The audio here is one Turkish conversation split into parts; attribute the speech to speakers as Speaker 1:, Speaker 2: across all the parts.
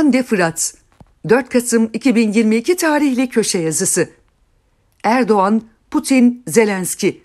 Speaker 1: Hande Fırat 4 Kasım 2022 tarihli köşe yazısı Erdoğan, Putin, Zelenski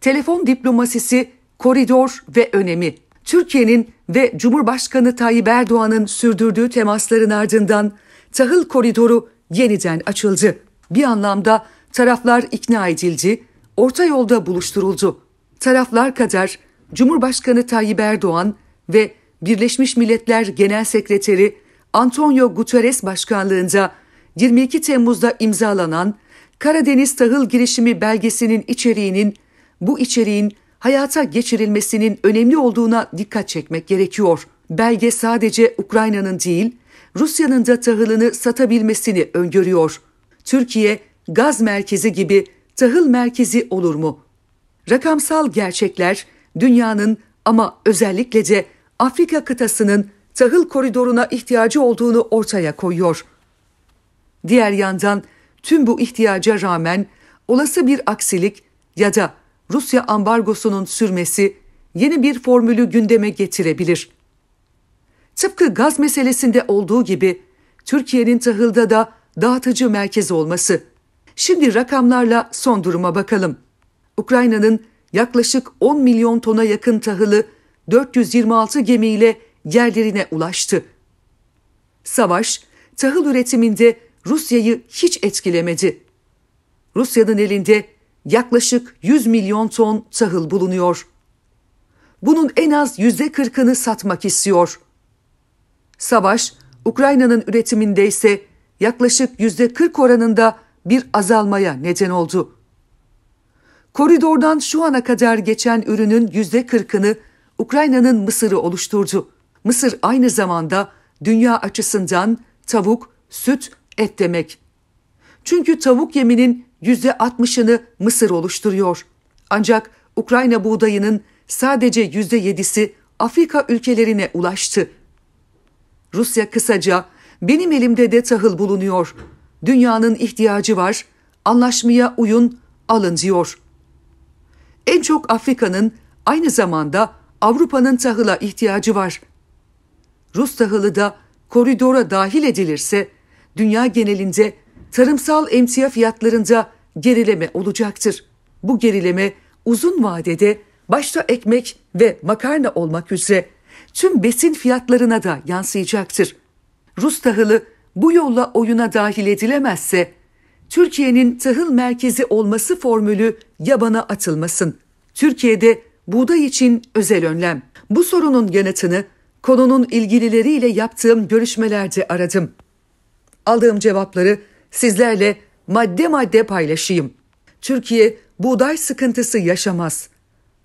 Speaker 1: Telefon diplomasisi, koridor ve önemi Türkiye'nin ve Cumhurbaşkanı Tayyip Erdoğan'ın sürdürdüğü temasların ardından tahıl koridoru yeniden açıldı. Bir anlamda taraflar ikna edildi, orta yolda buluşturuldu. Taraflar kadar Cumhurbaşkanı Tayyip Erdoğan ve Birleşmiş Milletler Genel Sekreteri Antonio Guterres başkanlığında 22 Temmuz'da imzalanan Karadeniz Tahıl Girişimi belgesinin içeriğinin bu içeriğin hayata geçirilmesinin önemli olduğuna dikkat çekmek gerekiyor. Belge sadece Ukrayna'nın değil, Rusya'nın da tahılını satabilmesini öngörüyor. Türkiye gaz merkezi gibi tahıl merkezi olur mu? Rakamsal gerçekler dünyanın ama özellikle de Afrika kıtasının tahıl koridoruna ihtiyacı olduğunu ortaya koyuyor. Diğer yandan tüm bu ihtiyaca rağmen olası bir aksilik ya da Rusya ambargosunun sürmesi yeni bir formülü gündeme getirebilir. Tıpkı gaz meselesinde olduğu gibi Türkiye'nin tahılda da dağıtıcı merkez olması. Şimdi rakamlarla son duruma bakalım. Ukrayna'nın yaklaşık 10 milyon tona yakın tahılı 426 gemiyle yerlerine ulaştı. Savaş, tahıl üretiminde Rusya'yı hiç etkilemedi. Rusya'nın elinde yaklaşık 100 milyon ton tahıl bulunuyor. Bunun en az yüzde kırkını satmak istiyor. Savaş, Ukrayna'nın üretiminde ise yaklaşık yüzde kırk oranında bir azalmaya neden oldu. Koridordan şu ana kadar geçen ürünün yüzde kırkını Ukrayna'nın Mısır'ı oluşturdu. Mısır aynı zamanda dünya açısından tavuk, süt, et demek. Çünkü tavuk yeminin yüzde %60'ını Mısır oluşturuyor. Ancak Ukrayna buğdayının sadece yüzde yedisi Afrika ülkelerine ulaştı. Rusya kısaca benim elimde de tahıl bulunuyor. Dünyanın ihtiyacı var. Anlaşmaya uyun, alın diyor. En çok Afrika'nın aynı zamanda Avrupa'nın tahıla ihtiyacı var. Rus tahılı da koridora dahil edilirse dünya genelinde tarımsal emtia fiyatlarında gerileme olacaktır. Bu gerileme uzun vadede başta ekmek ve makarna olmak üzere tüm besin fiyatlarına da yansıyacaktır. Rus tahılı bu yolla oyuna dahil edilemezse Türkiye'nin tahıl merkezi olması formülü yabana atılmasın. Türkiye'de buğday için özel önlem. Bu sorunun yanıtını konunun ilgilileriyle yaptığım görüşmelerde aradım. Aldığım cevapları sizlerle madde madde paylaşayım. Türkiye buğday sıkıntısı yaşamaz.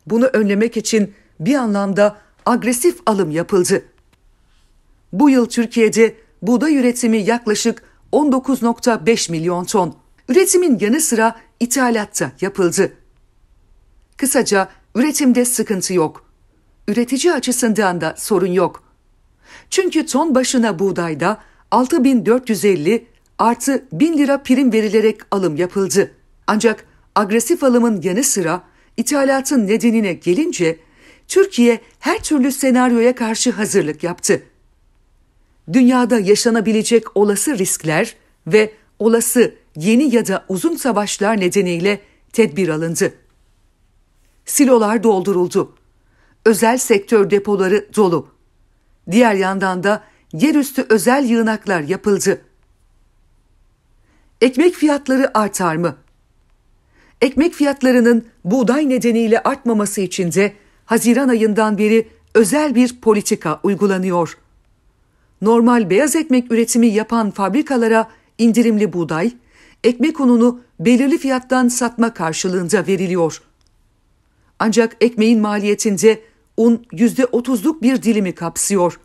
Speaker 1: Bunu önlemek için bir anlamda agresif alım yapıldı. Bu yıl Türkiye'de buğday üretimi yaklaşık 19.5 milyon ton. Üretimin yanı sıra ithalatta yapıldı. Kısaca üretimde sıkıntı yok üretici açısından da sorun yok. Çünkü ton başına buğdayda 6450 artı 1000 lira prim verilerek alım yapıldı. Ancak agresif alımın yanı sıra ithalatın nedenine gelince Türkiye her türlü senaryoya karşı hazırlık yaptı. Dünyada yaşanabilecek olası riskler ve olası yeni ya da uzun savaşlar nedeniyle tedbir alındı. Silolar dolduruldu özel sektör depoları dolu. Diğer yandan da yerüstü özel yığınaklar yapıldı. Ekmek fiyatları artar mı? Ekmek fiyatlarının buğday nedeniyle artmaması için de Haziran ayından beri özel bir politika uygulanıyor. Normal beyaz ekmek üretimi yapan fabrikalara indirimli buğday, ekmek ununu belirli fiyattan satma karşılığında veriliyor. Ancak ekmeğin maliyetinde un yüzde otuzluk bir dilimi kapsıyor.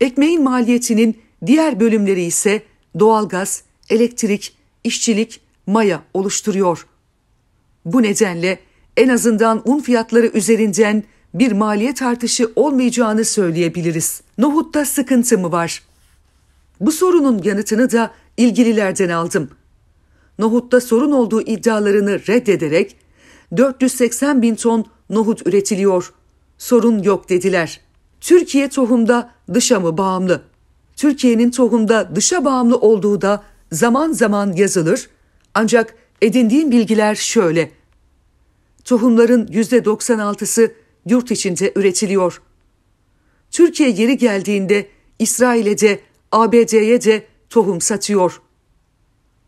Speaker 1: Ekmeğin maliyetinin diğer bölümleri ise doğalgaz, elektrik, işçilik, maya oluşturuyor. Bu nedenle en azından un fiyatları üzerinden bir maliyet artışı olmayacağını söyleyebiliriz. Nohutta sıkıntı mı var? Bu sorunun yanıtını da ilgililerden aldım. Nohutta sorun olduğu iddialarını reddederek 480 bin ton nohut üretiliyor sorun yok dediler. Türkiye tohumda dışa mı bağımlı? Türkiye'nin tohumda dışa bağımlı olduğu da zaman zaman yazılır. Ancak edindiğim bilgiler şöyle. Tohumların %96'sı yurt içinde üretiliyor. Türkiye geri geldiğinde İsrail'e de ABD'ye de tohum satıyor.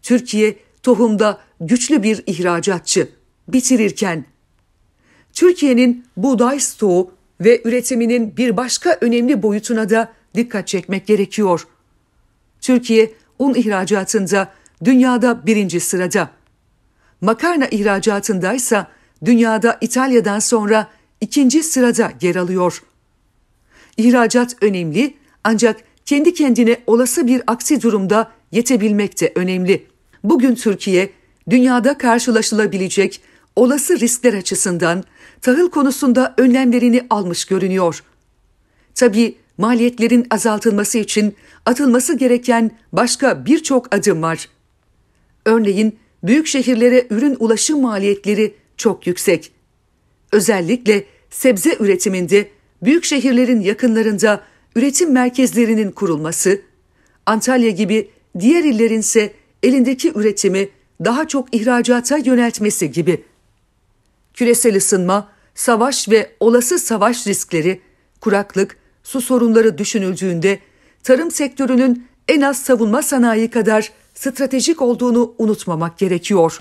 Speaker 1: Türkiye tohumda güçlü bir ihracatçı. Bitirirken Türkiye'nin buğday stoğu ve üretiminin bir başka önemli boyutuna da dikkat çekmek gerekiyor. Türkiye un ihracatında dünyada birinci sırada. Makarna ihracatındaysa dünyada İtalya'dan sonra ikinci sırada yer alıyor. İhracat önemli ancak kendi kendine olası bir aksi durumda yetebilmek de önemli. Bugün Türkiye dünyada karşılaşılabilecek olası riskler açısından tahıl konusunda önlemlerini almış görünüyor. Tabi maliyetlerin azaltılması için atılması gereken başka birçok adım var. Örneğin büyük şehirlere ürün ulaşım maliyetleri çok yüksek. Özellikle sebze üretiminde büyük şehirlerin yakınlarında üretim merkezlerinin kurulması, Antalya gibi diğer illerin ise elindeki üretimi daha çok ihracata yöneltmesi gibi.'' küresel ısınma, savaş ve olası savaş riskleri, kuraklık, su sorunları düşünüldüğünde tarım sektörünün en az savunma sanayi kadar stratejik olduğunu unutmamak gerekiyor.